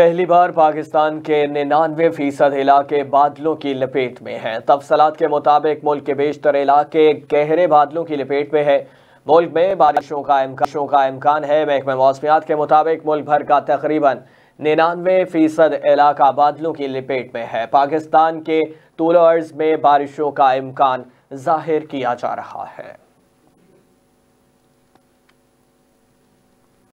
पहली बार पाकिस्तान के निन्यानवे फीसद इलाके बादलों की लपेट में हैं तफसलात के मुताबिक मुल्क के बेशतर इलाके गहरे बादलों की लपेट में है मुल्क में बारिशों का इम्कानों का इम्कान है महकमे मौसमियात के मुताबिक मुल्क भर का तकरीबन निन्यानवे फीसद इलाका बादलों की लपेट में है पाकिस्तान के तूल अर्ज में बारिशों का इम्कान जाहिर किया जा रहा है